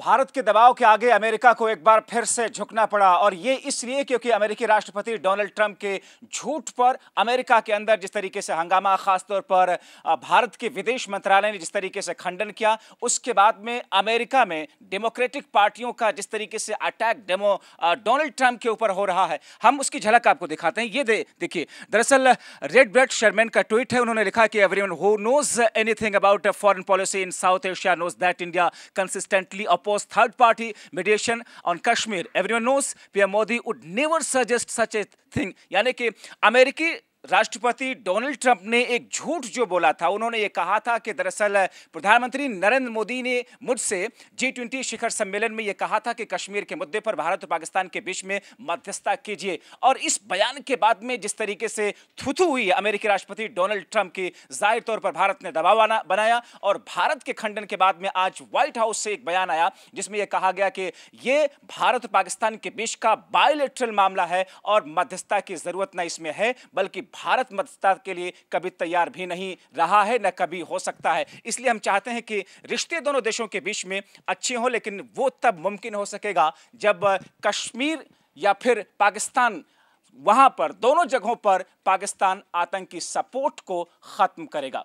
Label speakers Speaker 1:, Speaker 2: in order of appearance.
Speaker 1: भारत के दबाव के आगे अमेरिका को एक बार फिर से झुकना पड़ा और ये इसलिए क्योंकि अमेरिकी राष्ट्रपति डोनाल्ड ट्रंप के झूठ पर अमेरिका के अंदर जिस तरीके से हंगामा खासतौर पर भारत के विदेश मंत्रालय ने जिस तरीके से खंडन किया उसके बाद में अमेरिका में डेमोक्रेटिक पार्टियों का जिस तरीके से अटैक डेमो डोनाल्ड ट्रंप के ऊपर हो रहा है हम उसकी झलक आपको दिखाते हैं ये दे देखिए दरअसल रेड ब्रेड शर्मेन का ट्वीट है उन्होंने लिखा कि every who knows anything about foreign policy in South Asia knows that India consistently oppose third-party mediation on Kashmir. Everyone knows PM Modi would never suggest such a thing. yani ki अमेरिकी राष्ट्रपति Donald Trump ने एक झूठ जो बोला था उन्होंने ये कहा था कि दरअसल प्रधानमंत्री नरेंद्र मोदी ने मुझसे जी ट्वेंटी शिखर सम्मेलन में ये कहा था कि कश्मीर के मुद्दे पर भारत और पाकिस्तान के बीच में मध्यस्थता कीजिए और इस बयान के बाद में जिस तरीके से थुथु हुई अमेरिकी राष्ट्रपति डोनाल्ड ट्रंप की जाहिर तौर पर भारत ने दबाव बनाया और भारत के खंडन के बाद में आज व्हाइट हाउस से एक बयान आया जिसमें यह कहा गया कि ये भारत और पाकिस्तान के बीच का बायोलेट्रल मामला है और मध्यस्थता की जरूरत ना इसमें है बल्कि भारत मतदाता के लिए कभी तैयार भी नहीं रहा है न कभी हो सकता है इसलिए हम चाहते हैं कि रिश्ते दोनों देशों के बीच में अच्छे हों लेकिन वो तब मुमकिन हो सकेगा जब कश्मीर या फिर पाकिस्तान वहाँ पर दोनों जगहों पर पाकिस्तान आतंकी सपोर्ट को ख़त्म करेगा